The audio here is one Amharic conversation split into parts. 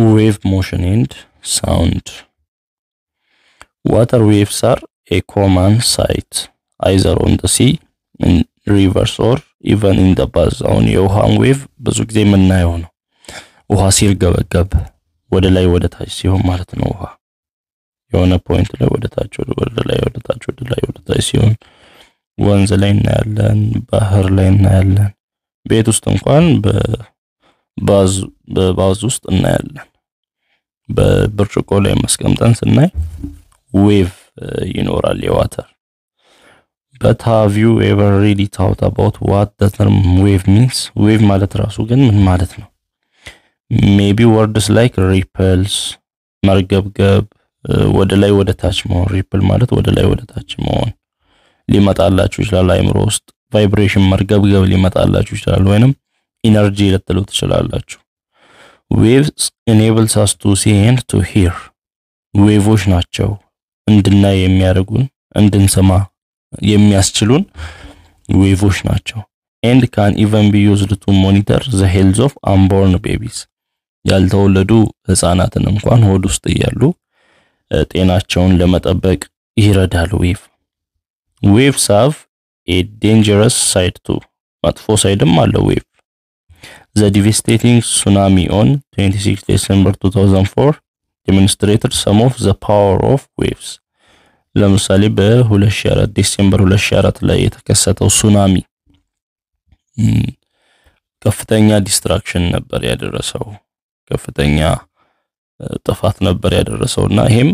ዌቭ ሞሽን ኤንድ ሳውንድ ዋተር ዌቭስ አር ኤ ኮመን ሳይት አይዘር ኦን ሲ ሪቨርስ ኦር ኢቨን ኢን ደ ባዝ። አሁን የውሃን ዌቭ ብዙ ጊዜ የምናየው ነው። ውሃ ሲርገበገብ ወደ ላይ ወደ ታች ሲሆን ማለት ነው። ውሃ የሆነ ፖይንት ላይ ወደ ታች ወደ ላይ ወደ ታች ወደ ላይ ወደ ታች ሲሆን ወንዝ ላይ እናያለን፣ ባህር ላይ እናያለን። ቤት ውስጥ እንኳን በባዝ ውስጥ እናያለን። በብርጭቆ ላይ መስቀምጠን ስናይ ዌቭ ይኖራል የዋተር but have you ever really thought about what the term wave means? wave ማለት ራሱ ግን ምን ማለት ነው? ሜቢ ወርድስ ላይክ ሪፕልስ መርገብገብ፣ ወደ ላይ ወደ ታች መሆን፣ ሪፕል ማለት ወደ ላይ ወደ ታች መሆን ሊመጣላችሁ ይችላል። አይምሮ ውስጥ ቫይብሬሽን መርገብገብ ሊመጣላችሁ ይችላል። ወይንም ኢነርጂ ልትሉ ትችላላችሁ። ዌቭስ ኢኔብልስ አስ ቱ ሲ ኤንድ ቱ ሂር ዌቮች ናቸው እንድናይ የሚያደርጉን እንድንሰማ የሚያስችሉን ዌቮች ናቸው። ኤንድ ካን ኢቨን ቢ ዩዝድ ቱ ሞኒተር ዘ ሄልዝ ኦፍ አንቦርን ቤቢስ ያልተወለዱ ህፃናትን እንኳን ሆድ ውስጥ እያሉ ጤናቸውን ለመጠበቅ ይረዳል። ዌቭ ዌቭስ ሃቭ ኤ ዴንጀረስ ሳይድ ቱ መጥፎ ሳይድም አለው ዌቭ The devastating tsunami on 26 December 2004 demonstrated some of the power of waves። ለምሳሌ በ2004 ዲሴምበር 2004 ላይ የተከሰተው ሱናሚ ከፍተኛ ዲስትራክሽን ነበር ያደረሰው፣ ከፍተኛ ጥፋት ነበር ያደረሰው እና ይሄም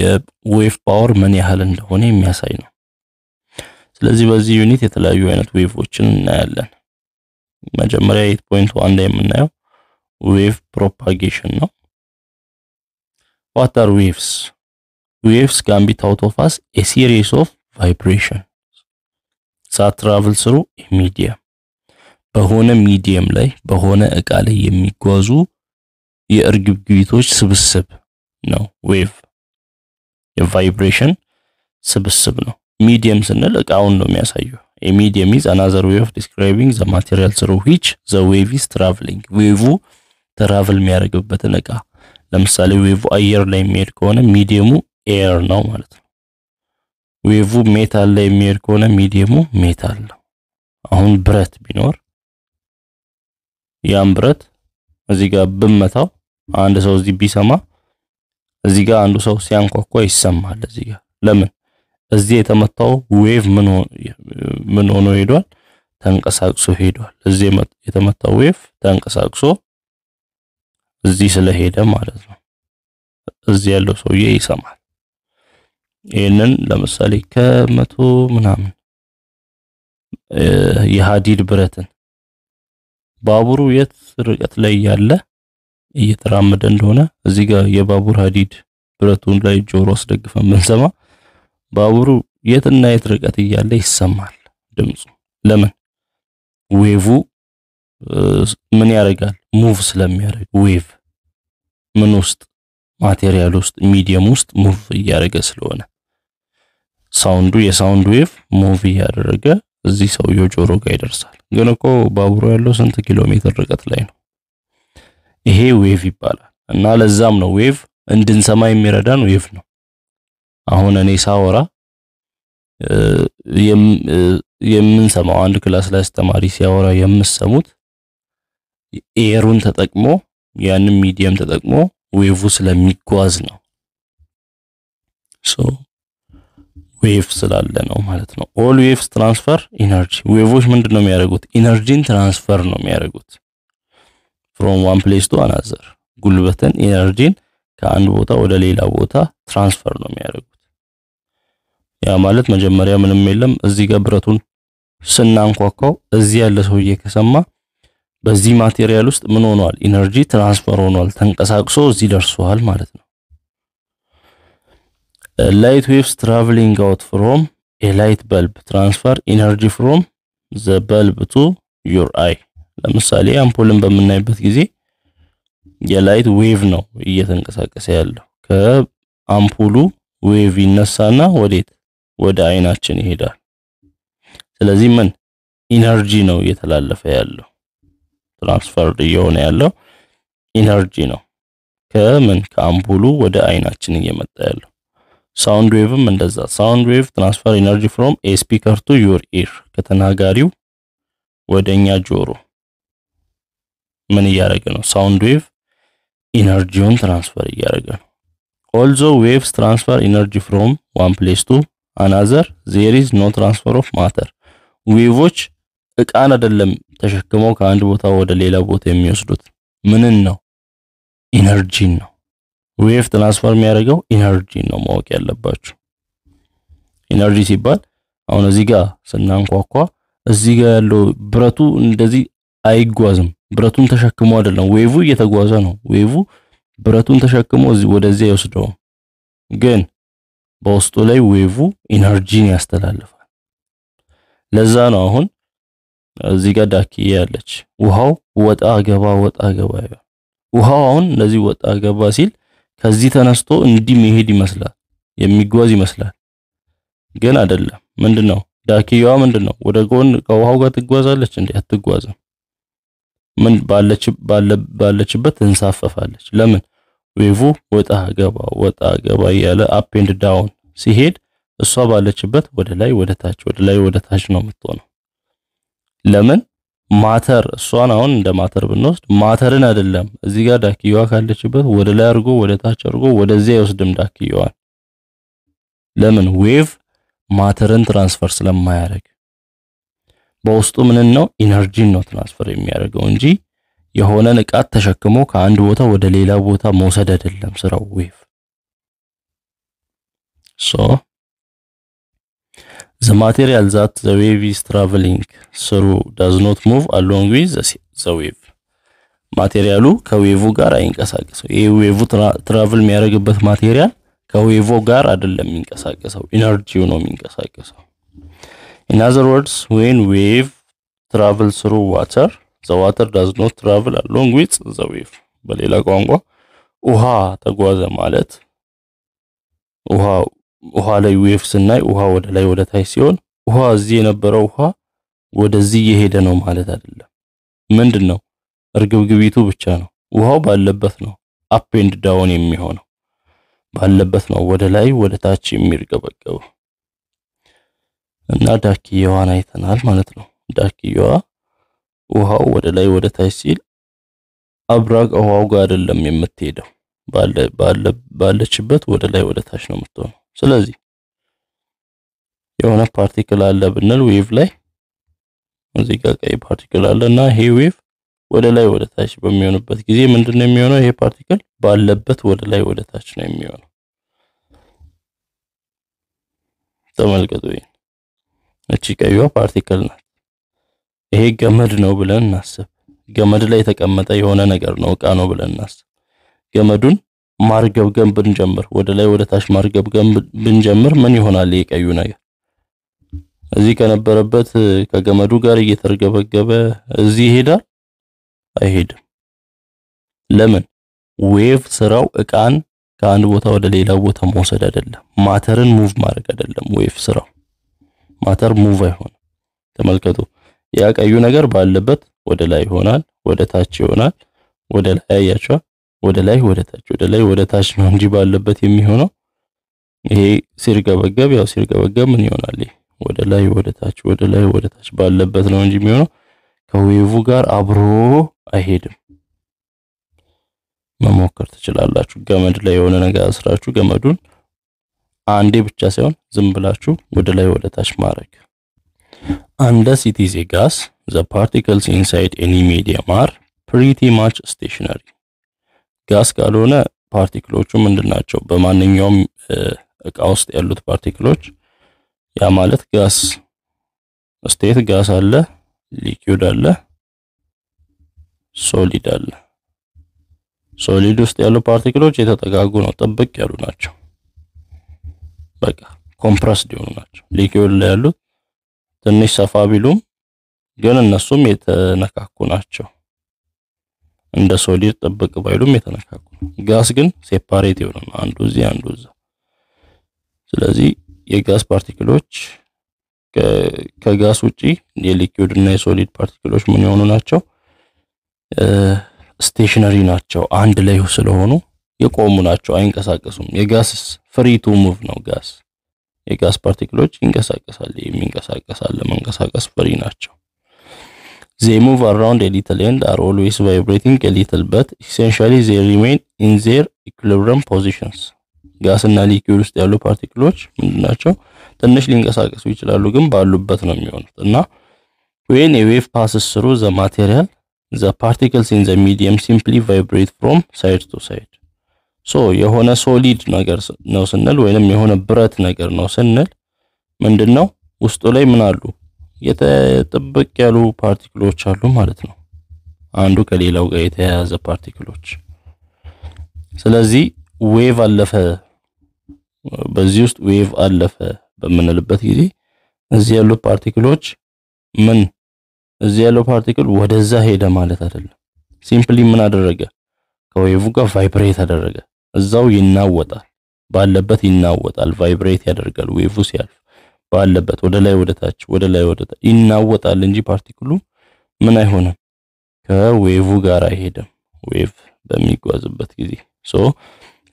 የዌቭ ፓወር ምን ያህል እንደሆነ የሚያሳይ ነው። ስለዚህ በዚህ ዩኒት የተለያዩ አይነት ዌቮችን እናያለን። መጀመሪያ ኤት ፖይንት ዋን ላይ የምናየው ዌቭ ፕሮፓጌሽን ነው። ዋት አር ዌቭስ? ዌቭስ ካን ቢ ታውት ኦፍ አስ ኤ ሲሪስ ኦፍ ቫይብሬሽን ሳት ትራቭል ስሩ ሚዲየም በሆነ ሚዲየም ላይ በሆነ እቃ ላይ የሚጓዙ የእርግብግቢቶች ስብስብ ነው። ዌቭ የቫይብሬሽን ስብስብ ነው። ሚዲየም ስንል እቃውን ነው የሚያሳየው። ኤሚድ የሚዝ አናዘር ዌይ ኦፍ ዲስክራይቢንግ ዘ ማቴሪያል ስሩ ዊች ዘ ዌቭ ኢዝ ትራቭሊንግ ዌቭ ትራቭል የሚያደርግበትን እቃ ለምሳሌ ዌቭ አየር ላይ የሚሄድ ከሆነ ሚዲየሙ ኤር ነው ማለት ነው። ዌቭ ሜታል ላይ የሚሄድ ከሆነ ሚዲየሙ ሜታል ነው። አሁን ብረት ቢኖር ያን ብረት እዚህ ጋር ብመታው አንድ ሰው እዚህ ቢሰማ እዚህ ጋር አንዱ ሰው ሲያንኳኳ ይሰማል። እዚህ ጋር ለምን እዚህ የተመታው ዌቭ ምን ሆኖ ሄዷል? ተንቀሳቅሶ ሄዷል። እዚህ የተመታው ዌቭ ተንቀሳቅሶ እዚህ ስለሄደ ማለት ነው። እዚህ ያለው ሰውዬ ይሰማል። ይህንን ለምሳሌ ከመቶ ምናምን የሀዲድ ብረትን ባቡሩ የት ርቀት ላይ ያለ እየተራመደ እንደሆነ እዚህ ጋር የባቡር ሀዲድ ብረቱን ላይ ጆሮ አስደግፈን ብንሰማ ባቡሩ የትና የት ርቀት እያለ ይሰማል ድምፁ። ለምን ዌቭ ምን ያደርጋል? ሙቭ ስለሚያደርግ ዌቭ ምን ውስጥ ማቴሪያል ውስጥ ሚዲየም ውስጥ ሙቭ እያደረገ ስለሆነ ሳውንዱ የሳውንድ ዌቭ ሙቭ እያደረገ እዚህ ሰውየው ጆሮ ጋር ይደርሳል። ግን እኮ ባቡሩ ያለው ስንት ኪሎ ሜትር ርቀት ላይ ነው? ይሄ ዌቭ ይባላል። እና ለዛም ነው ዌቭ እንድንሰማ የሚረዳን ዌቭ ነው። አሁን እኔ ሳወራ የምንሰማው አንድ ክላስ ላይ አስተማሪ ሲያወራ የምሰሙት ኤሩን ተጠቅሞ ያንን ሚዲየም ተጠቅሞ ዌቭ ስለሚጓዝ ነው። ሶ ዌቭ ስላለ ነው ማለት ነው። ኦል ዌቭስ ትራንስፈር ኢነርጂ። ዌቮች ምንድን ነው የሚያደርጉት? ኢነርጂን ትራንስፈር ነው የሚያደርጉት ፍሮም ዋን ፕሌስ ቱ አናዘር፣ ጉልበትን ኢነርጂን ከአንድ ቦታ ወደ ሌላ ቦታ ትራንስፈር ነው የሚያደርጉት። ያ ማለት መጀመሪያ ምንም የለም። እዚህ ጋር ብረቱን ስናንኳኳው እዚህ ያለ ሰውዬ ከሰማ በዚህ ማቴሪያል ውስጥ ምን ሆኗል? ኢነርጂ ትራንስፈር ሆኗል፣ ተንቀሳቅሶ እዚህ ደርሷል ማለት ነው። ላይት ዌቭስ ትራቭሊንግ አውት ፍሮም ኤ ላይት በልብ ትራንስፈር ኢነርጂ ፍሮም ዘ በልብ ቱ ዩር አይ። ለምሳሌ አምፖልን በምናይበት ጊዜ የላይት ዌቭ ነው እየተንቀሳቀሰ ያለው። ከአምፑሉ ዌቭ ይነሳና ወዴት ወደ አይናችን ይሄዳል። ስለዚህ ምን ኢነርጂ ነው እየተላለፈ ያለው ትራንስፈር እየሆነ ያለው ኢነርጂ ነው ከምን ከአምፑሉ ወደ አይናችን እየመጣ ያለው። ሳውንድ ዌቭም እንደዛ ሳውንድ ዌቭ ትራንስፈር ኢነርጂ ፍሮም ኤ ስፒከር ቱ ዩር ኢር ከተናጋሪው ወደኛ ጆሮ ምን እያደረገ ነው? ሳውንድ ዌቭ ኢነርጂውን ትራንስፈር እያደረገ ነው። ኦልዞ ዌቭስ ትራንስፈር ኢነርጂ ፍሮም ዋን ፕሌስ ቱ አናዘር ዜር ኢዝ ኖ ትራንስፈር ኦፍ ማተር። ዌቮች እቃን አይደለም ተሸክመው ከአንድ ቦታ ወደ ሌላ ቦታ የሚወስዱት ምንን ነው? ኢነርጂን ነው። ዌቭ ትራንስፈር የሚያደርገው ኢነርጂን ነው ማወቅ ያለባችሁ። ኢነርጂ ሲባል አሁን እዚህ ጋር ስናንኳኳ እዚህ ጋር ያለው ብረቱ እንደዚህ አይጓዝም ብረቱን ተሸክሞ አይደለም ዌቭ እየተጓዘ ነው። ዌቭ ብረቱን ተሸክሞ ወደዚያ ይወስደው፣ ግን በውስጡ ላይ ዌቭ ኢነርጂን ያስተላልፋል። ለዛ ነው አሁን እዚህ ጋር ዳክዬ ያለች ውሃው ወጣ ገባ ወጣ ገባ ይላል። ውሃው አሁን እንደዚህ ወጣ ገባ ሲል ከዚህ ተነስቶ እንዲህ መሄድ ይመስላል የሚጓዝ ይመስላል፣ ግን አይደለም። ምንድነው ዳክዬዋ ምንድነው? ወደ ጎን ከውሃው ጋር ትጓዛለች እንዴ? አትጓዝም። ምን ባለችበት ትንሳፈፋለች። ለምን ዌቭ ወጣ ገባ ወጣ ገባ እያለ አፕ ኤንድ ዳውን ሲሄድ እሷ ባለችበት ወደ ላይ ወደ ታች ወደ ላይ ወደ ታች ነው የምትሆነው። ለምን ማተር እሷን አሁን እንደ ማተር ብንወስድ ማተርን አይደለም እዚህ ጋር ዳክየዋ ካለችበት ወደ ላይ አድርጎ ወደ ታች አድርጎ ወደዚያ አይወስድም ዳክየዋን። ለምን ዌቭ ማተርን ትራንስፈር ስለማያደርግ በውስጡ ምንን ነው ኢነርጂን ነው ትራንስፈር የሚያደርገው እንጂ የሆነ ንቃት ተሸክሞ ከአንድ ቦታ ወደ ሌላ ቦታ መውሰድ አይደለም ስራው ዌቭ ሶ ዘ ማቴሪያል ዛት ዘ ዌቭ ኢዝ ትራቨሊንግ through ዳዝ ኖት ሙቭ አሎንግ ዊዝ ዘ ዌቭ ማቴሪያሉ ከዌቭ ጋር አይንቀሳቀሰው ይሄ ዌቭ ትራቭል የሚያደርግበት ማቴሪያል ከዌቭ ጋር አይደለም የሚንቀሳቀሰው ኢነርጂው ነው የሚንቀሳቀሰው In other words, when wave travels through water, the water does not travel along with the wave። በሌላ ቋንቋ ውሃ ተጓዘ ማለት ውሃ ውሃ ላይ ዌቭ ስናይ ውሃ ወደ ላይ ወደ ታች ሲሆን ውሃ እዚህ የነበረው ውሃ ወደዚህ እየሄደ ነው ማለት አይደለም። ምንድን ነው እርግብግቢቱ ብቻ ነው። ውሃው ባለበት ነው አፕ ኤንድ ዳውን የሚሆነው ባለበት ነው ወደ ላይ ወደ ታች የሚርገበገበው። እና ዳክየዋን አይተናል ማለት ነው። ዳክየዋ ውሃው ወደ ላይ ወደ ታች ሲል አብራግ ውሃው ጋር አይደለም የምትሄደው፣ ባለችበት ወደ ላይ ወደ ታች ነው የምትሆነው። ስለዚህ የሆነ ፓርቲክል አለ ብንል ዌቭ ላይ እዚህ ጋር ቀይ ፓርቲክል አለ እና ይሄ ዌቭ ወደ ላይ ወደ ታች በሚሆንበት ጊዜ ምንድነው የሚሆነው? ይሄ ፓርቲክል ባለበት ወደ ላይ ወደ ታች ነው የሚሆነው። ተመልከቱ። እቺ ቀዩዋ ፓርቲክል ናት። ይሄ ገመድ ነው ብለን እናስብ። ገመድ ላይ የተቀመጠ የሆነ ነገር ነው፣ እቃ ነው ብለን እናስብ። ገመዱን ማርገብገም ብንጀምር፣ ወደ ላይ ወደ ታች ማርገብገም ብንጀምር ምን ይሆናል? ይሄ ቀዩ ነገር እዚህ ከነበረበት ከገመዱ ጋር እየተርገበገበ እዚህ ይሄዳል? አይሄድም። ለምን? ዌቭ ስራው እቃን ከአንድ ቦታ ወደ ሌላ ቦታ መውሰድ አይደለም። ማተርን ሙቭ ማድረግ አይደለም ዌቭ ስራው ማተር ሙቭ አይሆንም። ተመልከቱ። ያ ቀዩ ነገር ባለበት ወደ ላይ ይሆናል፣ ወደ ታች ይሆናል፣ ወደ ላይ አያችኋል። ወደ ላይ ወደ ታች ወደ ላይ ወደ ታች ነው እንጂ ባለበት የሚሆነው ይሄ ሲርገበገብ፣ ያው ሲርገበገብ ምን ይሆናል? ወደ ላይ ወደ ታች ወደ ላይ ወደ ታች ባለበት ነው እንጂ የሚሆነው ከዌቭ ጋር አብሮ አይሄድም። መሞከር ትችላላችሁ። ገመድ ላይ የሆነ ነገር አስራችሁ ገመዱን አንዴ ብቻ ሳይሆን ዝም ብላችሁ ወደ ላይ ወደ ታች ማድረግ። አንደ ኢት ጋስ ዘ ፓርቲክልስ ኢንሳይድ ኤኒ ሚዲየም አር ፕሪቲ ማች ስቴሽነሪ። ጋስ ካልሆነ ፓርቲክሎቹ ምንድናቸው በማንኛውም እቃ ውስጥ ያሉት ፓርቲክሎች ያ ማለት ጋስ ስቴት ጋስ አለ፣ ሊኩድ አለ፣ ሶሊድ አለ። ሶሊድ ውስጥ ያሉ ፓርቲክሎች የተጠጋጉ ነው፣ ጥብቅ ያሉ ናቸው። በቃ ኮምፕረስድ የሆኑ ናቸው። ሊኪዩድ ላይ ያሉት ትንሽ ሰፋ ቢሉም ግን እነሱም የተነካኩ ናቸው። እንደ ሶሊድ ጥብቅ ባይሉም የተነካኩ ጋስ ግን ሴፓሬት የሆነ አንዱ እዚህ አንዱ እዛ። ስለዚህ የጋስ ፓርቲክሎች ከጋስ ውጪ የሊኪዩድ እና የሶሊድ ፓርቲክሎች ምን የሆኑ ናቸው? ስቴሽነሪ ናቸው፣ አንድ ላይ ስለሆኑ የቆሙ ናቸው፣ አይንቀሳቀሱም። የጋስ ፍሪ ቱ ሙቭ ነው። ጋስ የጋስ ፓርቲክሎች ይንቀሳቀሳል፣ የሚንቀሳቀሳል፣ ለመንቀሳቀስ ፍሪ ናቸው። they move around a little and are always vibrating a little but essentially they remain in their equilibrium positions ጋስ እና ሊኪድ ውስጥ ያሉ ፓርቲክሎች ምንድናቸው? ትንሽ ሊንቀሳቀሱ ይችላሉ ግን ባሉበት ነው የሚሆኑት እና when a wave passes through the material the particles in the medium simply vibrate from side to side ሶ የሆነ ሶሊድ ነገር ነው ስንል ወይንም የሆነ ብረት ነገር ነው ስንል ምንድን ነው ውስጡ ላይ ምን አሉ የተጥብቅ ያሉ ፓርቲክሎች አሉ ማለት ነው። አንዱ ከሌላው ጋር የተያያዘ ፓርቲክሎች። ስለዚህ ዌቭ አለፈ፣ በዚህ ውስጥ ዌቭ አለፈ በምንልበት ጊዜ እዚህ ያሉ ፓርቲክሎች ምን እዚህ ያለው ፓርቲክል ወደዛ ሄደ ማለት አይደለም። ሲምፕሊ ምን አደረገ? ከዌቭ ጋር ቫይብሬት አደረገ። እዛው ይናወጣል፣ ባለበት ይናወጣል፣ ቫይብሬት ያደርጋል። ዌቭ ሲያልፍ ባለበት ወደ ላይ ወደ ታች ወደ ላይ ወደ ታች ይናወጣል እንጂ ፓርቲክሉ ምን አይሆንም ከዌቭ ጋር አይሄድም። ዌቭ በሚጓዝበት ጊዜ ሶ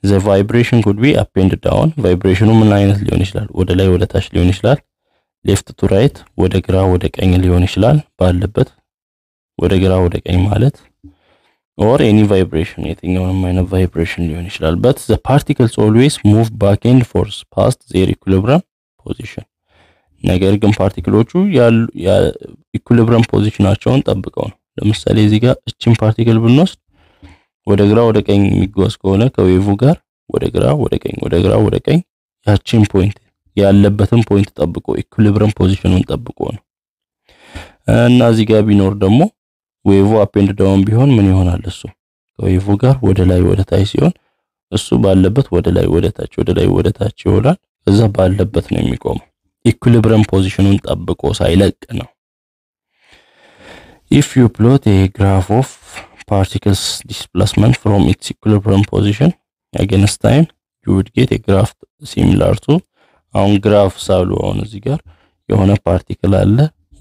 ዘ ቫይብሬሽን ኩድ ቢ አፕ ኤንድ ዳውን። ቫይብሬሽኑ ምን አይነት ሊሆን ይችላል? ወደ ላይ ወደ ታች ሊሆን ይችላል። ሌፍት ቱ ራይት፣ ወደ ግራ ወደ ቀኝ ሊሆን ይችላል። ባለበት ወደ ግራ ወደ ቀኝ ማለት ኦር ኤኒ ቫይብሬሽን የትኛውንም አይነት ቫይብሬሽን ሊሆን ይችላል በት ዘ ፓርቲክልስ ኦልዌይስ ሙቭ ባክ ኤንድ ፎርስ ፓስት ዜር ኢኩሊብረም ፖዚሽን ነገር ግን ፓርቲክሎቹ ኢኩሊብረም ፖዚሽናቸውን ጠብቀው ነው ለምሳሌ እዚህ ጋር እችን ፓርቲክል ብንወስድ ወደ ግራ ወደ ቀኝ የሚጓዝ ከሆነ ከዌቭ ጋር ወደ ግራ ወደ ቀኝ ወደ ግራ ወደ ቀኝ ያችን ፖይንት ያለበትን ፖይንት ጠብቆ ኢኩሊብረም ፖዚሽኑን ጠብቆ ነው እና እዚህ ጋር ቢኖር ደግሞ ዌቭ አፕ ዳውን ቢሆን ምን ይሆናል? እሱ ከዌቭ ጋር ወደ ላይ ወደ ታች ሲሆን እሱ ባለበት ወደ ላይ ወደ ታች ወደ ላይ ወደ ታች ይሆናል። ከዛ ባለበት ነው የሚቆመው። ኢኩሊብረም ፖዚሽኑን ጠብቆ ሳይለቅ ነው። ኢፍ ዩ ፕሎት ኤ ግራፍ ኦፍ ፓርቲክልስ ዲስፕላስመንት ፍሮም ኢትስ ኢኩሊብረም ፖዚሽን አገንስት ታይም ዩ ውድ ጌት ኤ ግራፍ ሲሚላር ቱ አሁን ግራፍ ሳሉ አሁን እዚህ ጋር የሆነ ፓርቲክል አለ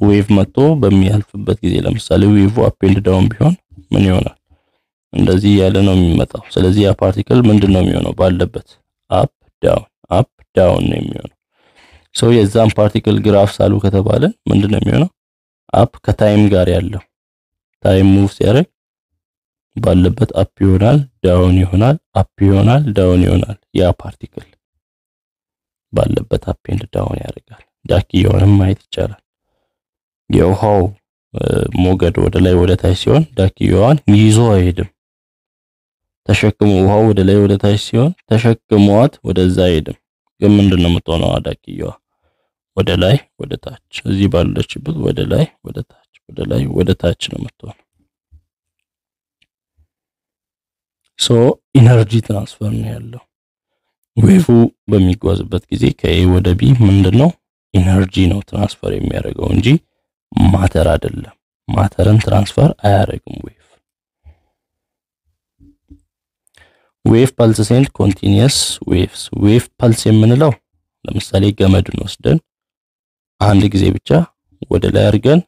ዌቭ መጥቶ በሚያልፍበት ጊዜ ለምሳሌ ዌቭ አፕ ዳውን ቢሆን ምን ይሆናል? እንደዚህ ያለ ነው የሚመጣው። ስለዚህ ያ ፓርቲክል ምንድን ነው የሚሆነው? ባለበት አፕ ዳውን አፕ ዳውን ነው የሚሆነው። ሰው የዛን ፓርቲክል ግራፍ ሳሉ ከተባለ ምንድን ነው የሚሆነው? አፕ ከታይም ጋር ያለው ታይም ሙቭ ሲያደርግ ባለበት አፕ ይሆናል፣ ዳውን ይሆናል፣ አፕ ይሆናል፣ ዳውን ይሆናል። ያ ፓርቲክል ባለበት አፕ ኤንድ ዳውን ያደርጋል። ዳኪ የሆነም ማየት ይቻላል። የውሃው ሞገድ ወደ ላይ ወደ ታች ሲሆን ዳክየዋን ይዞ አይሄድም። ተሸክሞ ውሃው ወደ ላይ ወደ ታች ሲሆን ተሸክሟት ወደዛ አይሄድም። ግን ምንድነው የምትሆነው? ዳክየዋ ወደ ላይ ወደ ታች፣ እዚህ ባለችበት ወደ ላይ ወደ ታች፣ ወደ ላይ ወደ ታች ነው የምትሆነው። ሶ ኢነርጂ ትራንስፈር ነው ያለው። ዌቭ በሚጓዝበት ጊዜ ከኤ ወደ ቢ ምንድነው ኢነርጂ ነው ትራንስፈር የሚያደርገው እንጂ ማተር አይደለም። ማተርን ትራንስፈር አያደርግም ዌቭ ዌቭ ፐልስ ሴንት ኮንቲኒየስ ዌቭስ ዌቭ ፐልስ የምንለው ለምሳሌ ገመድን ወስደን አንድ ጊዜ ብቻ ወደ ላይ አድርገን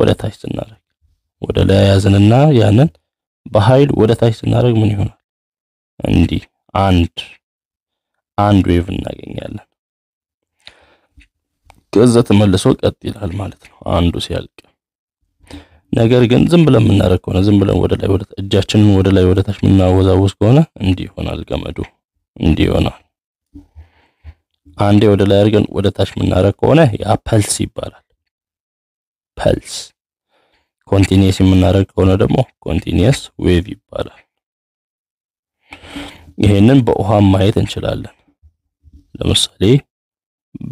ወደ ታች ስናደርግ ወደ ላይ ያዝንና ያንን በኃይል ወደ ታች ስናደርግ ምን ይሆናል? እንዲህ አንድ አንድ ዌቭ እናገኛለን። ከዛ ተመልሶ ቀጥ ይላል ማለት ነው አንዱ ሲያልቅ። ነገር ግን ዝም ብለን የምናደርግ ከሆነ ዝም ብለን ወደ ላይ ወደ እጃችንን ወደ ላይ ወደ ታች የምናወዛውዝ ከሆነ እንዲህ ይሆናል ገመዱ እንዲህ ይሆናል። አንዴ ወደ ላይ አድርገን ወደ ታች የምናደርግ ከሆነ ያ ፐልስ ይባላል። ፐልስ ኮንቲኒየስ የምናደርግ ከሆነ ደግሞ ኮንቲኒየስ ዌቭ ይባላል። ይሄንን በውሃ ማየት እንችላለን። ለምሳሌ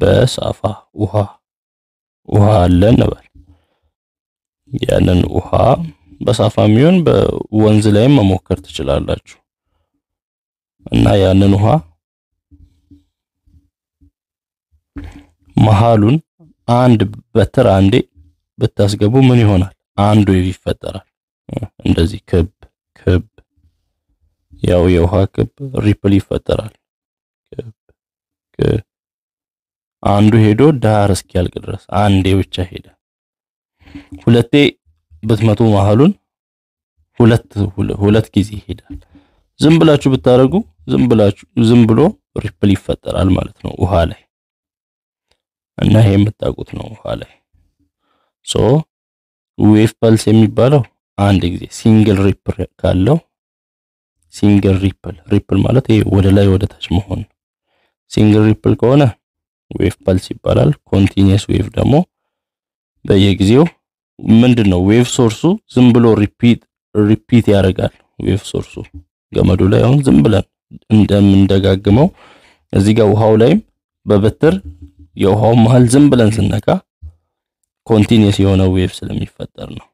በሳፋ ውሃ ውሃ አለ እንበል። ያንን ውሃ በሳፋ የሚሆን በወንዝ ላይም መሞከር ትችላላችሁ እና ያንን ውሃ መሃሉን አንድ በትር አንዴ ብታስገቡ ምን ይሆናል? አንድ ዌቭ ይፈጠራል። እንደዚህ ክብ ክብ ያው የውሃ ክብ ሪፕል ይፈጠራል። ክብ ክብ አንዱ ሄዶ ዳር እስኪያልቅ ድረስ አንዴ ብቻ ሄደ። ሁለቴ ብትመቱ መሀሉን ሁለት ሁለት ጊዜ ይሄዳል። ዝም ብላችሁ ብታደርጉ ዝም ብላችሁ ዝም ብሎ ሪፕል ይፈጠራል ማለት ነው ውሃ ላይ እና ይሄ የምታውቁት ነው ውሃ ላይ ሶ ዌቭ ፐልስ የሚባለው አንድ ጊዜ ሲንግል ሪፕል ካለው ሲንግል ሪፕል ሪፕል ማለት ይሄ ወደ ላይ ወደ ታች መሆን ሲንግል ሪፕል ከሆነ ዌቭ ፐልስ ይባላል። ኮንቲኒየስ ዌቭ ደግሞ በየጊዜው ምንድን ነው ዌቭ ሶርሱ ዝም ብሎ ሪፒት ሪፒት ያደርጋል። ዌቭ ሶርሱ ገመዱ ላይ አሁን ዝም ብለን እንደምንደጋግመው እዚህ ጋር ውሃው ላይም በበትር የውሃው መሃል ዝም ብለን ስነካ ኮንቲኒየስ የሆነ ዌቭ ስለሚፈጠር ነው።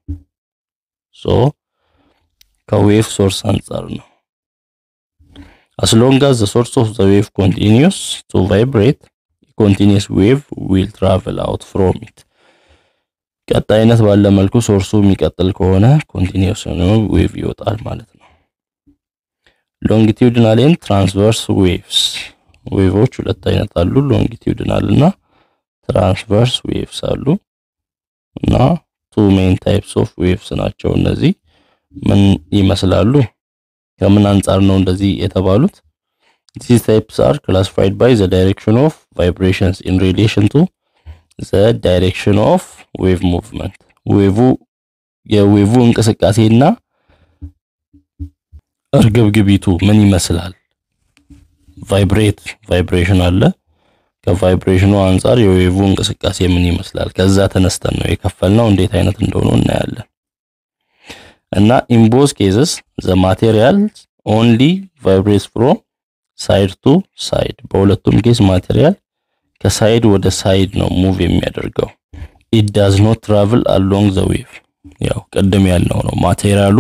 ሶ ከዌቭ ሶርስ አንጻር ነው። አስ አዝ ዘ ሶርስ ኦፍ ዘ ዌቭ ኮንቲኒዩስ ቱ ቫይብሬት ኮንቲኒስ ዌቭ ዊል ትራቨል አውት ፍሮም ኢት። ቀጣይነት ባለ መልኩ ሶርሱ የሚቀጥል ከሆነ ኮንቲኒስ ነው ዌቭ ይወጣል ማለት ነው። ሎንጊቲዩድናል ኤንድ ትራንስቨርስ ዌቭስ ዌቮች ሁለት አይነት አሉ። ሎንጊቲዩድናል እና ትራንስቨርስ ዌቭስ አሉ እና ቱ ሜን ታይፕስ ኦፍ ዌቭስ ናቸው። እነዚህ ምን ይመስላሉ? ከምን አንጻር ነው እንደዚህ የተባሉት? These types are classified by the direction of vibrations in relation to the direction of wave movement ዌቭ የዌቭ እንቅስቃሴና እርግብግቢቱ ምን ይመስላል? ቫይብሬት ቫይብሬሽን አለ። ከቫይብሬሽኑ አንጻር የዌቭ እንቅስቃሴ ምን ይመስላል? ከዛ ተነስተን ነው የከፈልነው እንዴት አይነት እንደሆነ እናያለን። እና ኢን ቦዝ ኬዝስ ዘ ማቴሪያል ኦንሊ ቫይብሬትስ ፍሮም ሳይድ ቱ ሳይድ በሁለቱም ኬስ ማቴሪያል ከሳይድ ወደ ሳይድ ነው ሙቭ የሚያደርገው። ኢት ዳዝ ኖት ትራቭል አሎንግ ዘ ዌቭ። ያው ቅድም ያለው ነው ማቴሪያሉ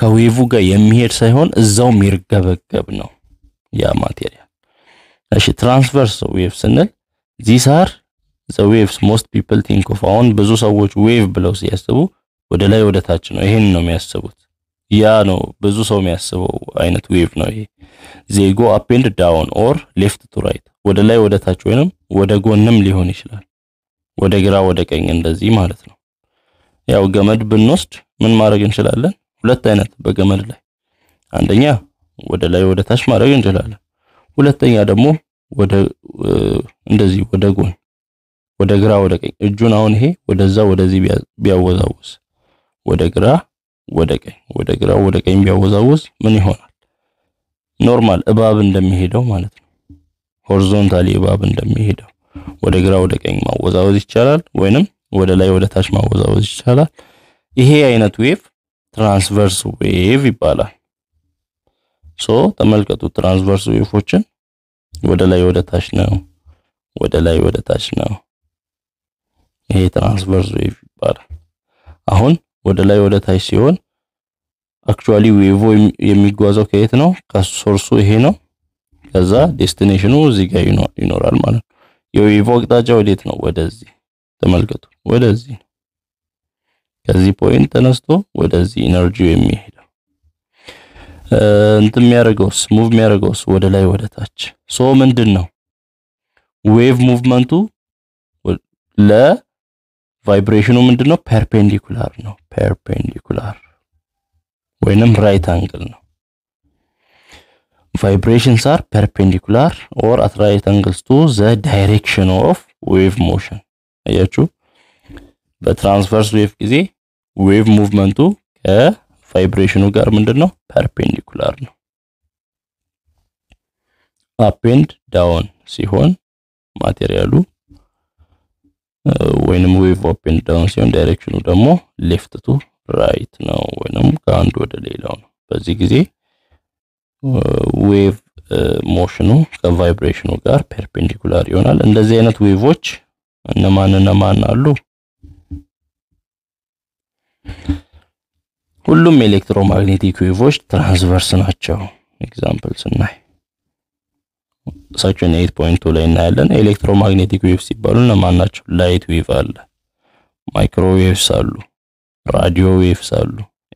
ከዌቭ ጋር የሚሄድ ሳይሆን እዛው የሚርገበገብ ነው ያ ማቴሪያል። እሺ ትራንስቨርስ ዌቭ ስንል ዚስ አር ዘ ዌቭስ ሞስት ፒፕል ቲንክ ኦፍ። አሁን ብዙ ሰዎች ዌቭ ብለው ሲያስቡ ወደ ላይ ወደ ታች ነው፣ ይሄን ነው የሚያስቡት። ያ ነው ብዙ ሰው የሚያስበው አይነት ዌቭ ነው ይሄ ዜጎ አፔልድ ዳውን ኦር ሌፍት ቱ ራይት ወደ ላይ ወደ ታች ወይንም ወደ ጎንም ሊሆን ይችላል። ወደ ግራ ወደ ቀኝ እንደዚህ ማለት ነው። ያው ገመድ ብንወስድ ምን ማድረግ እንችላለን? ሁለት አይነት በገመድ ላይ አንደኛ ወደ ላይ ወደ ታች ማድረግ እንችላለን። ሁለተኛ ደግሞ ወደ እንደዚህ ወደ ጎን ወደ ግራ ወደ ቀኝ እጁን አሁን ይሄ ወደዛ ወደዚህ ቢያወዛውዝ ወደ ግራ ወደ ቀኝ ወደ ግራ ወደ ቀኝ ቢያወዛውዝ ምን ይሆናል? ኖርማል እባብ እንደሚሄደው ማለት ነው። ሆሪዞንታሊ እባብ እንደሚሄደው ወደ ግራ ወደ ቀኝ ማወዛወዝ ይቻላል፣ ወይንም ወደ ላይ ወደ ታች ማወዛወዝ ይቻላል። ይሄ አይነት ዌቭ ትራንስቨርስ ዌቭ ይባላል። ሶ ተመልከቱ፣ ትራንስቨርስ ዌፎችን ወደ ላይ ወደ ታች ነው፣ ወደ ላይ ወደ ታች ነው። ይሄ ትራንስቨርስ ዌቭ ይባላል። አሁን ወደ ላይ ወደ ታች ሲሆን አክቹአሊ ዌቮ የሚጓዘው ከየት ነው? ከሶርሱ ይሄ ነው። ከዛ ዴስቲኔሽኑ እዚህ ጋር ይኖራል ማለት ነው። የዌቮ አቅጣጫ ወዴት ነው? ወደዚህ ተመልከቱ፣ ወደዚህ ከዚህ ፖይንት ተነስቶ ወደዚህ ኢነርጂው የሚሄደው እንትን የሚያደርገውስ ሙቭ የሚያደርገውስ ወደ ላይ ወደ ታች። ሶ ምንድን ነው ዌቭ ሙቭመንቱ ለቫይብሬሽኑ ምንድን ነው? ፐርፔንዲኩላር ነው። ፐርፔንዲኩላር ወይንም ራይት አንግል ነው። ቫይብሬሽንስ አር ፐርፔንዲኩላር ኦር አት ራይት አንግልስ ቱ ዘ ዳይሬክሽን ኦፍ ዌቭ ሞሽን። አያችሁ በትራንስቨርስ ዌቭ ጊዜ ዌቭ ሙቭመንቱ ከቫይብሬሽኑ ጋር ምንድን ነው ፐርፔንዲኩላር ነው። አፕ ዳውን ሲሆን ማቴሪያሉ ወይንም ዌቭ አፕ ዳውን ሲሆን ዳይሬክሽኑ ደግሞ ሌፍት ቱ ራይት ነው ወይም ከአንድ ወደ ሌላው ነው። በዚህ ጊዜ ዌቭ ሞሽኑ ከቫይብሬሽኑ ጋር ፐርፔንዲኩላር ይሆናል። እንደዚህ አይነት ዌቮች እነማን እነማን አሉ? ሁሉም ኤሌክትሮማግኔቲክ ዌቮች ትራንስቨርስ ናቸው። ኤግዛምፕል ስናይ እሳቸውን ኤይት ፖይንቱ ላይ እናያለን። ኤሌክትሮማግኔቲክ ዌቭ ሲባሉ እነማን ናቸው? ላይት ዌቭ አለ፣ ማይክሮዌቭስ አሉ ራዲዮ ዌቭስ አሉ፣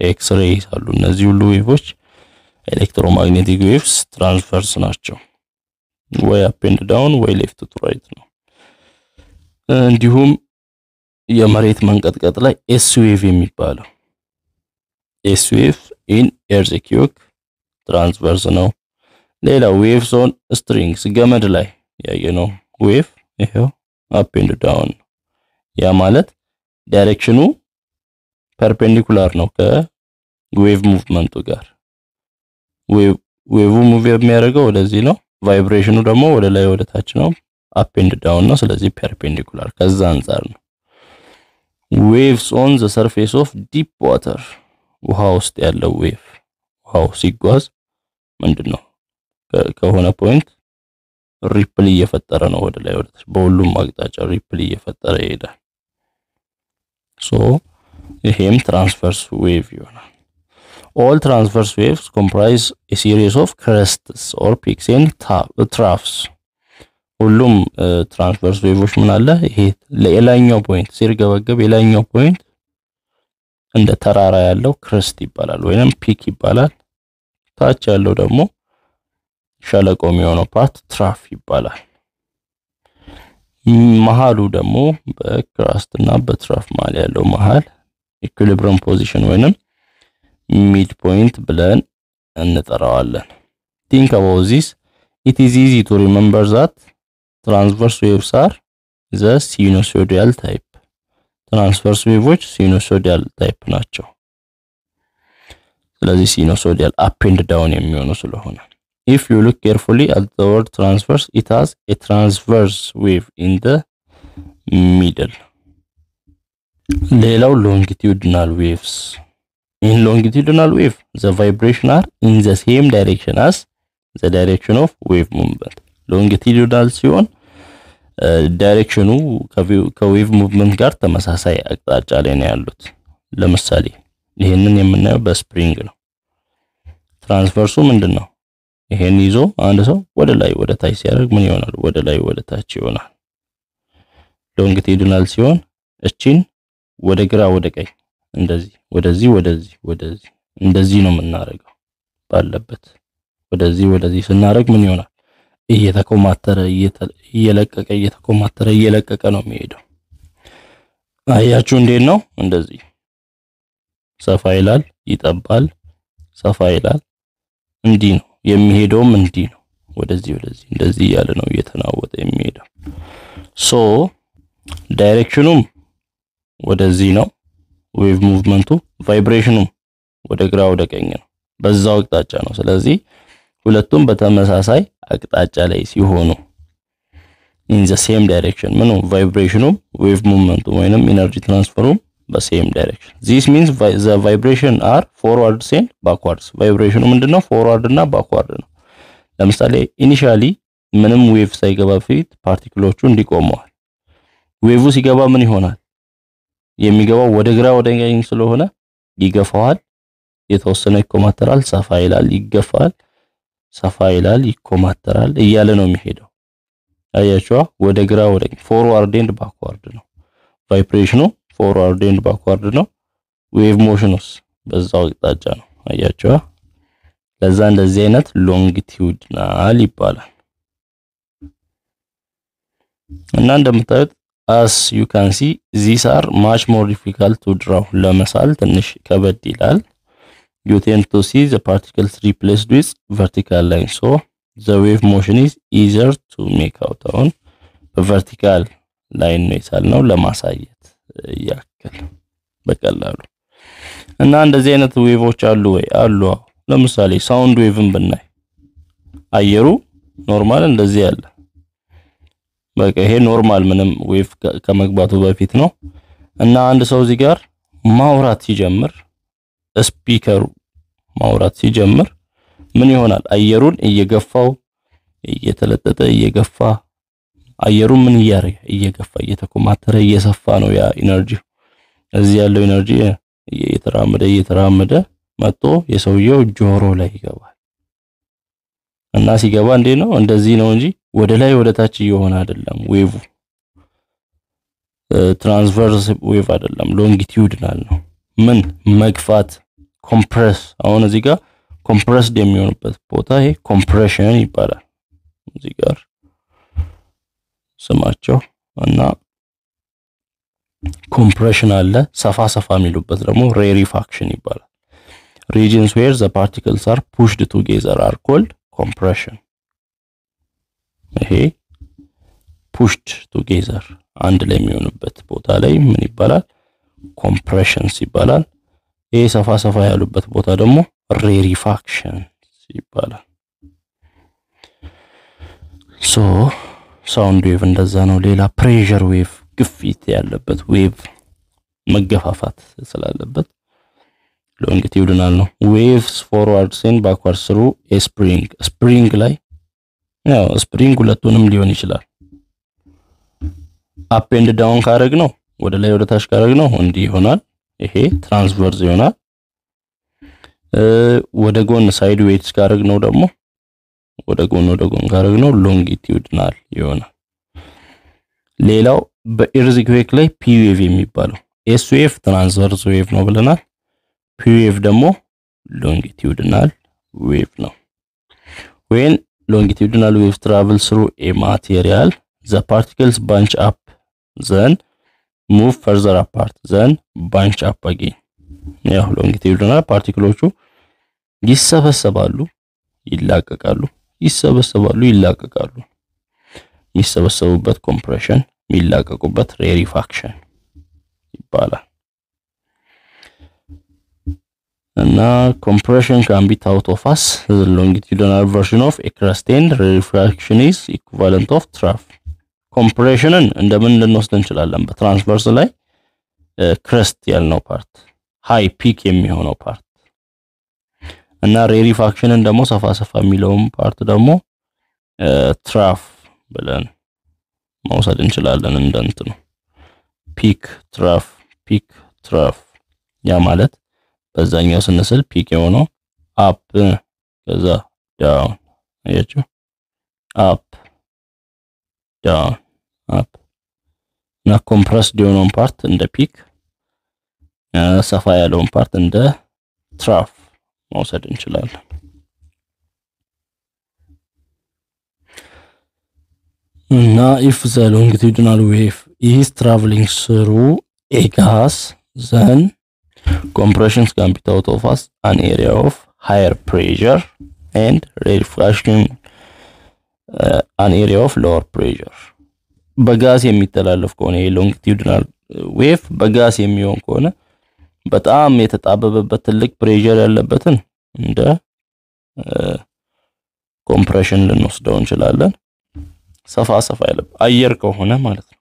ኤክስሬይ አሉ። እነዚህ ሁሉ ዌቭስ ኤሌክትሮማግኔቲክ ዌቭስ ትራንስቨርስ ናቸው። ወይ አፔንድ ዳውን ወይ ሌፍት ቱ ራይት ነው። እንዲሁም የመሬት መንቀጥቀጥ ላይ ኤስ ዌቭ የሚባለው ኤስ ዌቭ ኢን ኤርዝኪዩክ ትራንስቨርስ ነው። ሌላ ዌቭ ዞን ስትሪንግስ ገመድ ላይ ነው። ዌቭ ይሄው አፕ ኤንድ ዳውን ያ ማለት ዳይሬክሽኑ ፐርፔንዲኩላር ነው ከዌቭ ሙቭመንቱ ጋር። ዌቭ ሙቭ የሚያደርገው ወደዚህ ነው። ቫይብሬሽኑ ደግሞ ወደ ላይ ወደ ታች ነው። አፕ ኤንድ ዳውን ነው። ስለዚህ ፐርፔንዲኩላር ከዛ አንጻር ነው። ዌቭስ ኦን ዘ ሰርፌስ ኦፍ ዲፕ ዋተር ውሃ ውስጥ ያለው ዌቭ ውሃው ሲጓዝ ምንድን ነው ከሆነ ፖይንት ሪፕል እየፈጠረ ነው ወደ ላይ ወደ ታች በሁሉም አቅጣጫ ሪፕል እየፈጠረ ይሄዳል ሶ ይሄም ትራንስቨርስ ዌቭ ይሆናል። ኦል ትራንስቨርስ ዌቭስ ኮምፕራይዝ ሲሪስ ኦፍ ክረስትስ ኦር ፒክስ ኤንድ ትራፍስ። ሁሉም ትራንስቨርስ uh, ዌቮች ምን አለ? ይሄ የላይኛው ፖይንት ሲርገበገብ የላይኛው ፖይንት እንደ ተራራ ያለው ክረስት ይባላል ወይንም ፒክ ይባላል። ታች ያለው ደግሞ ሸለቆ የሚሆነው ፓርት ትራፍ ይባላል። መሃሉ ደግሞ በክራስት እና በትራፍ መሃል ያለው መሃል equilibrium position when midpoint plan and the think about this it is easy to remember that transverse waves are the sinusoidal type transverse wave which sinusoidal type nacho so the sinusoidal up and down in if you look carefully at the word transverse it has a transverse wave in the middle ሌላው ሎንጊቲዩድናል ዌቭስ ኢን ሎንጊቲዩድናል ዌቭ ዘ ቫይብሬሽን አር ኢን ዘ ሴም ዳይሬክሽን አስ ዘ ዳይሬክሽን ኦፍ ዌቭ ሙቭመንት ሎንጊቲዩድናል ሲሆን ዳይሬክሽኑ ከዌቭ ሙቭመንት ጋር ተመሳሳይ አቅጣጫ ላይ ነው ያሉት። ለምሳሌ ይህንን የምናየው በስፕሪንግ ነው። ትራንስቨርሱ ምንድን ነው? ይሄን ይዞ አንድ ሰው ወደ ላይ ወደ ታች ሲያደርግ ምን ይሆናል? ወደ ላይ ወደ ታች ይሆናል። ሎንግቲዩድናል ሲሆን እቺን ወደ ግራ ወደ ቀኝ እንደዚህ ወደዚህ ወደዚህ ወደዚህ እንደዚህ ነው የምናደርገው። ባለበት ወደዚህ ወደዚህ ስናደርግ ምን ይሆናል? እየተኮማተረ እየለቀቀ እየተኮማተረ እየለቀቀ ነው የሚሄደው። አያችሁ እንዴት ነው? እንደዚህ ሰፋ ይላል፣ ይጠባል፣ ሰፋ ይላል። እንዲህ ነው የሚሄደውም እንዲህ ነው። ወደዚህ ወደዚህ እንደዚህ እያለ ነው እየተናወጠ የሚሄደው ሶ ዳይሬክሽኑም ወደዚህ ነው። ዌቭ ሙቭመንቱ ቫይብሬሽኑም ወደ ግራ ወደ ቀኝ ነው፣ በዛው አቅጣጫ ነው። ስለዚህ ሁለቱም በተመሳሳይ አቅጣጫ ላይ ሲሆኑ ኢን ዘ ሴም ዳይሬክሽን ምኑ ቫይብሬሽኑ ዌቭ ሙቭመንቱ ወይንም ኢነርጂ ትራንስፈሩ በሴም ዳይሬክሽን ዚስ ሚንስ ዘ ቫይብሬሽን አር ፎርዋርድ ሴን ባክዋርድስ። ቫይብሬሽኑ ምንድነው? ፎርዋርድ እና ባክዋርድ ነው። ለምሳሌ ኢኒሻሊ ምንም ዌቭ ሳይገባ በፊት ፓርቲክሎቹ እንዲቆመዋል። ዌቭ ሲገባ ምን ይሆናል? የሚገባው ወደ ግራ ወደ ቀኝ ስለሆነ ይገፋዋል። የተወሰነ ይኮማተራል፣ ሰፋ ይላል፣ ይገፋል፣ ሰፋ ይላል፣ ይኮማተራል እያለ ነው የሚሄደው። አያችዋ ወደ ግራ ወደ ቀኝ ፎርዋርድ ኤንድ ባክዋርድ ነው ቫይብሬሽኑ። ፎርዋርድ ኤንድ ባክዋርድ ነው። ዌቭ ሞሽኑስ በዛው አቅጣጫ ነው። አያችዋ ለዛ እንደዚህ አይነት ሎንግቲዩድናል ይባላል እና እንደምታዩት አስ ዩ ካን ሲ ዚስ አር ማች ሞር ዲፊካልት ቱ ድራው ለመሳል ትንሽ ከበድ ይላል። ዩ ቴንድ ቱ ሲ ዘ ፓርቲክልስ ሪፕሌስድ ዊዝ ቨርቲካል ላይን ሶ ዘ ዌቭ ሞሽን ኢዝ ኢዘር ቱ ሜክ አውት። አሁን በቨርቲካል ላይን ነው የሳልነው ለማሳየት ያክል በቀላሉ እና እንደዚህ አይነት ዌቮች አሉ ወይ አሉ። ለምሳሌ ሳውንድ ዌቭን ብናይ አየሩ ኖርማል እንደዚህ ያለ በቃ ይሄ ኖርማል ምንም ዌቭ ከመግባቱ በፊት ነው። እና አንድ ሰው እዚህ ጋር ማውራት ሲጀምር ስፒከሩ ማውራት ሲጀምር ምን ይሆናል? አየሩን እየገፋው እየተለጠጠ እየገፋ አየሩን ምን እያደረገ እየገፋ እየተኮማተረ እየሰፋ ነው ያ ኢነርጂ። እዚህ ያለው ኢነርጂ እየተራመደ እየተራመደ መጥቶ የሰውየው ጆሮ ላይ ይገባል። እና ሲገባ እንዴ ነው እንደዚህ ነው እንጂ ወደ ላይ ወደ ታች እየሆነ አይደለም። ዌቭ ትራንስቨርስ ዌቭ አይደለም፣ ሎንግቲዩድ ነው። ምን መግፋት ኮምፕረስ። አሁን እዚህ ጋር ኮምፕረስድ የሚሆንበት ቦታ ይሄ ኮምፕሬሽን ይባላል። እዚህ ጋር ስማቸው እና ኮምፕሬሽን አለ። ሰፋ ሰፋ የሚሉበት ደግሞ ሬሪፋክሽን ይባላል። ሪጅንስ ዌር ዘ ፓርቲክልስ አር ፑሽድ ቱጌዘር አር ኮልድ ኮምፕሬሽን ይሄ ፑሽድ ቱጌዘር አንድ ላይ የሚሆንበት ቦታ ላይ ምን ይባላል? ኮምፕሬሽንስ ይባላል። ይሄ ሰፋ ሰፋ ያሉበት ቦታ ደግሞ ሬሪፋክሽን ይባላል። ሶ ሳውንድ ዌቭ እንደዛ ነው። ሌላ ፕሬዠር ዌቭ ግፊት ያለበት ዌቭ መገፋፋት ስላለበት ሎንግቲዩድናል ነው። ዌቭስ ፎርዋርድ ሴን ባክዋርድ ስሩ ስፕሪንግ ስፕሪንግ ላይ ያው ስፕሪንግ ሁለቱንም ሊሆን ይችላል። አፕ ኤንድ ዳውን ካረግ ነው ወደ ላይ ወደ ታች ካረግ ነው እንዲህ ይሆናል። ይሄ ትራንስቨርዝ ይሆናል። ወደ ጎን ሳይድ ዌይትስ ካረግ ነው ደግሞ ወደ ጎን ወደ ጎን ካረግ ነው ሎንጊቲዩድናል ይሆናል። ሌላው በኢርዝክዌክ ላይ ፒዩኤቭ የሚባለው ኤስ ትራንስቨርዝ ዌቭ ነው ብለናል። ፒዩኤቭ ደግሞ ሎንጊቲዩድናል ዌቭ ነው። ወይን longitudinal waves travel through a material the particles bunch up then move further apart then bunch up again ያው ሎንጊቲዩድናል ፓርቲክሎቹ ይሰበሰባሉ፣ ይላቀቃሉ፣ ይሰበሰባሉ፣ ይላቀቃሉ። የሚሰበሰቡበት ኮምፕሬሽን፣ የሚላቀቁበት ሬሪፋክሽን ይባላል። እና ኮምፕሬሽን ካን ቢ ታውት ኦፍ አስ ዘ ሎንጊቱዲናል ቨርዥን ኦፍ ኤክራስቴንድ ሪፍራክሽን ኢዝ ኢኩቫለንት ኦፍ ትራፍ። ኮምፕሬሽንን እንደምን ልንወስድ እንችላለን? በትራንስቨርስ ላይ ክረስት ያልነው ፓርት ሃይ ፒክ የሚሆነው ፓርት እና ሬሪፋክሽንን ደግሞ ሰፋ ሰፋ የሚለውም ፓርት ደግሞ ትራፍ ብለን መውሰድ እንችላለን። እንደንት ነው ፒክ ትራፍ ፒክ ትራፍ ያ ማለት በዛኛው ስንስል ፒክ የሆነው አፕ ከዛ ዳውን አያችሁ። አፕ ዳውን አፕ እና ኮምፕረስድ የሆነውን ፓርት እንደ ፒክ፣ ሰፋ ያለውን ፓርት እንደ ትራፍ መውሰድ እንችላለን። እና ኢፍ ዘ ሎንግቲዩድናል ዌቭ ኢዝ ትራቭሊንግ ስሩ ኤጋስ ዘን Compressions can be thought of as an area of higher pressure and refraction uh, an area of lower pressure። በጋዝ የሚተላለፍ ከሆነ የሎንግቲዩድናል ዌቭ uh, በጋዝ የሚሆን ከሆነ በጣም የተጣበበበት ትልቅ ፕሬሸር ያለበትን እንደ ኮምፕሬሽን uh, ልንወስደው እንችላለን። ሰፋ ሰፋ ያለ አየር ከሆነ ማለት ነው።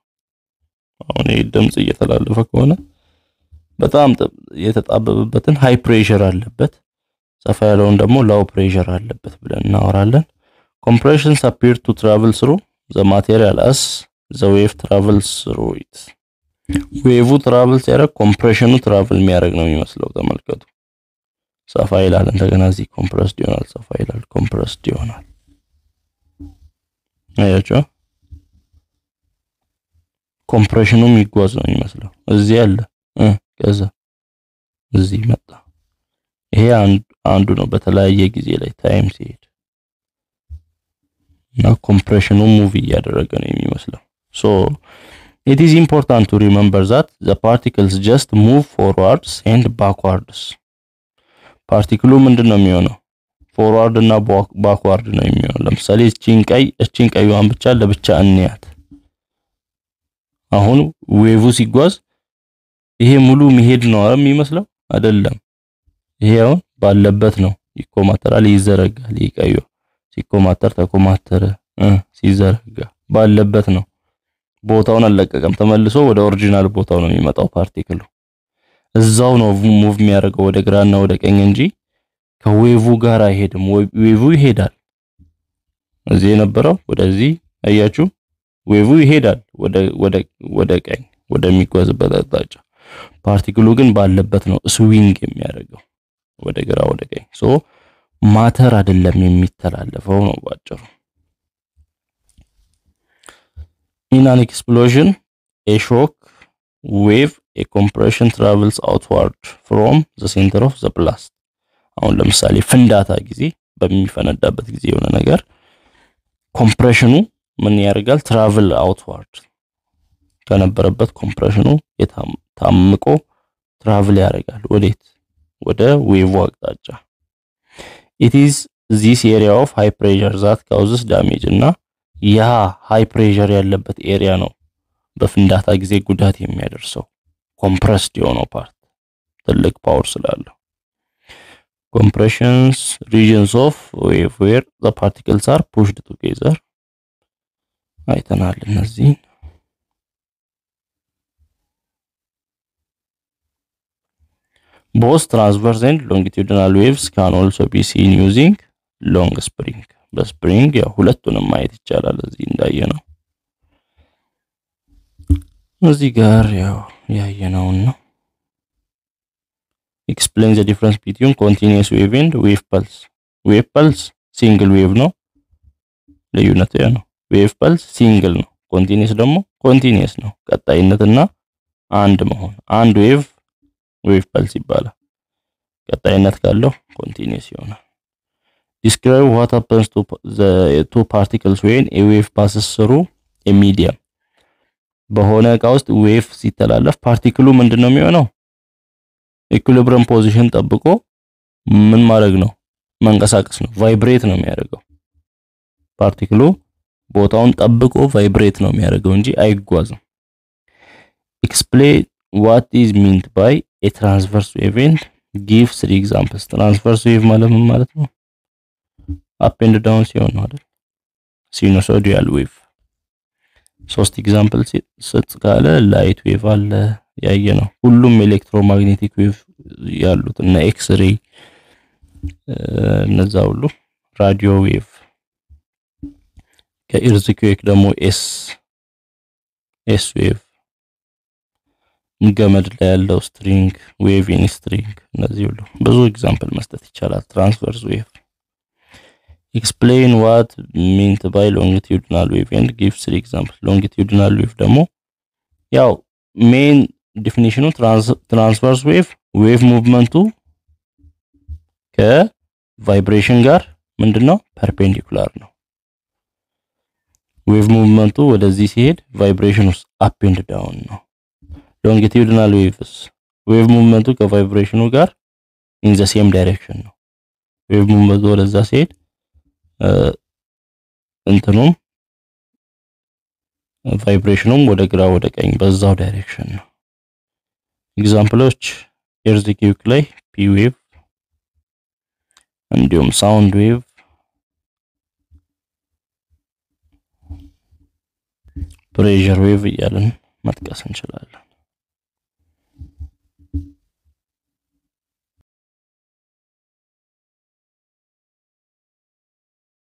አሁን ይህ ድምጽ እየተላለፈ ከሆነ በጣም የተጣበበበትን ሃይ ፕሬሸር አለበት፣ ሰፋ ያለውን ደግሞ ላው ፕሬሸር አለበት ብለን እናወራለን። ኮምፕሬሽንስ አፒር ቱ ትራቭል ስሩ ዘ ማቴሪያል አስ ዘ ዌቭ ትራቭል ስሩ ኢት። ዌቭ ትራቭል ሲያደርግ ኮምፕሬሽኑ ትራቭል የሚያደርግ ነው የሚመስለው። ተመልከቱ፣ ሰፋ ይላል። እንደገና እዚህ ኮምፕረስድ ይሆናል፣ ሰፋ ይላል፣ ኮምፕረስድ ይሆናል። አያችሁ ኮምፕሬሽኑ የሚጓዝ ነው የሚመስለው። እዚህ አለ ከዛ እዚህ መጣ። ይሄ አንዱ ነው። በተለያየ ጊዜ ላይ ታይም ሲሄድ እና ኮምፕሬሽኑ ሙቪ እያደረገ ነው የሚመስለው። ሶ ኢት ኢዝ ኢምፖርታንት ቱ ሪመምበር ዛት ዘ ፓርቲክልስ ጀስት ሙቭ ፎርዋርድስ ኤንድ ባክዋርድስ። ፓርቲክሉ ምንድን ነው የሚሆነው? ፎርዋርድ እና ባክዋርድ ነው የሚሆነው። ለምሳሌ እቺን ቀይ እቺን ቀይዋን ብቻ ለብቻ እንያት። አሁን ዌቭ ሲጓዝ ይሄ ሙሉ መሄድ ነው የሚመስለው አይደለም። ይሄ አሁን ባለበት ነው ይኮማተራል፣ ይዘረጋል። ይቀዩ ሲኮማተር ተኮማተረ ሲዘረጋ ባለበት ነው። ቦታውን አለቀቀም ተመልሶ ወደ ኦሪጂናል ቦታው ነው የሚመጣው። ፓርቲክሉ እዛው ነው ሙቭ የሚያደርገው ወደ ግራና ወደ ቀኝ እንጂ ከዌቭ ጋር አይሄድም። ዌቭ ይሄዳል እዚህ የነበረው ወደዚህ አያችሁ፣ ዌቭ ይሄዳል ወደ ወደ ወደ ቀኝ ወደሚጓዝበት አቅጣጫ ፓርቲክሉ ግን ባለበት ነው ስዊንግ የሚያደርገው ወደ ግራ ወደ ቀኝ። ሶ ማተር አይደለም የሚተላለፈው ነው ባጭሩ። ኢን አን ኤክስፕሎዥን ኤ ሾክ ዌቭ ኤ ኮምፕሬሽን ትራቭልስ አውትዋርድ ፍሮም ዘ ሴንተር ኦፍ ዘ ብላስት። አሁን ለምሳሌ ፍንዳታ ጊዜ በሚፈነዳበት ጊዜ የሆነ ነገር ኮምፕሬሽኑ ምን ያደርጋል? ትራቭል አውትዋርድ ከነበረበት ኮምፕሬሽኑ ታምቆ ትራቭል ያደርጋል። ወዴት? ወደ ዌቭ አቅጣጫ። ኢት ኢዝ ዚስ ኤሪያ ኦፍ ሃይ ፕሬሸር ዛት ካውዝስ ዳሜጅ እና ያ ሃይ ፕሬሸር ያለበት ኤሪያ ነው በፍንዳታ ጊዜ ጉዳት የሚያደርሰው ኮምፕረስድ የሆነው ፓርት ትልቅ ፓወር ስላለው። ኮምፕሬሽንስ ሪጅንስ ኦፍ ዌቭ ዌር ዘ ፓርቲክልስ አር ፑሽድ ቱጌዘር አይተናል እነዚህን ቦስ transverse and longitudinal waves can also be seen using long spring. በስፕሪንግ ያው ሁለቱንም ማየት ይቻላል እዚህ እንዳየ ነው። እዚህ ጋር ያው ያየነውን ነው። ኤክስፕሌን ዘ ዲፍረንስ ቢትዊን ኮንቲኒየስ ዌቭ ኤንድ ዌቭ ፐልስ። ዌቭ ፐልስ ሲንግል ዌቭ ነው፣ ልዩነቱ ነው። ዌቭ ፐልስ ሲንግል ነው። ኮንቲኒየስ ደግሞ ኮንቲኒየስ ነው፣ ቀጣይነትና አንድ መሆን። አንድ ዌቭ ዌቭ ፐልስ ይባላል። ቀጣይነት ካለው ኮንቲኒስ ይሆናል። ዲስክራይብ ዋት ሀፐንስ ቱ ፓርቲክልስ ዌን ኤ ዌቭ ፓስስ ስሩ ኤ ሚዲየም። በሆነ እቃ ውስጥ ዌቭ ሲተላለፍ ፓርቲክሉ ምንድን ነው የሚሆነው? ኢኩሊብረም ፖዚሽን ጠብቆ ምን ማድረግ ነው? መንቀሳቀስ ነው። ቫይብሬት ነው የሚያደርገው። ፓርቲክሉ ቦታውን ጠብቆ ቫይብሬት ነው የሚያደርገው እንጂ አይጓዝም። ኤክስፕሌን ዋት ኢዝ ሚንት ባይ የትራንስቨርስ ዌቭን ጊቭ ስሪ ኤግዛምፕልስ። ትራንስቨርስ ዌቭ ማለት ምን ማለት ነው? አፕ ኤንድ ዳውን ሲሆን አይደል? ሲኖሶዲያል ዌቭ ሶስት ኤግዛምፕል ስጥ ካለ ላይት ዌቭ አለ ያየ ነው። ሁሉም ኤሌክትሮማግኔቲክ ዌቭ ያሉት እና ኤክስሬ እነዛ ሁሉ ራዲዮ ዌቭ ከኢርዝኩዌክ ደግሞ ኤስ ኤስ ዌቭ ገመድ ላይ ያለው ስትሪንግ፣ ዌቭ ኢን ስትሪንግ፣ እነዚህ ሁሉ ብዙ ኤግዛምፕል መስጠት ይቻላል። ትራንስቨርስ ዌቭ ኤክስፕሌን ዋት ሚንት ባይ ሎንግቲዩድናል ዌቭ ኤንድ ጊቭ ስሪ ኤግዛምፕል። ሎንግቲዩድናል ዌቭ ደግሞ ያው ሜን ዲፊኒሽኑ ትራንስቨርስ ዌቭ ዌቭ ሙቭመንቱ ከቫይብሬሽን ጋር ምንድነው ፐርፔንዲኩላር ነው። ዌቭ ሙቭመንቱ ወደዚህ ሲሄድ ቫይብሬሽኑስ አፕ ኤንድ ዳውን ነው። ሎንጊቲዩድናል ዌቭስ ዌቭ ሙቭመንቱ ከቫይብሬሽኑ ጋር ኢን ዘ ሴም ዳይሬክሽን ነው። ዌቭ ሙቭመንቱ ወደዛ ሲሄድ እንትኑም ቫይብሬሽኑም ወደ ግራ ወደ ቀኝ በዛው ዳይሬክሽን ነው። ኤግዛምፕሎች ኤርዝ ኪዩክ ላይ ፒ ዌቭ እንዲሁም ሳውንድ ዌቭ ፕሬዠር ዌቭ እያለን መጥቀስ እንችላለን።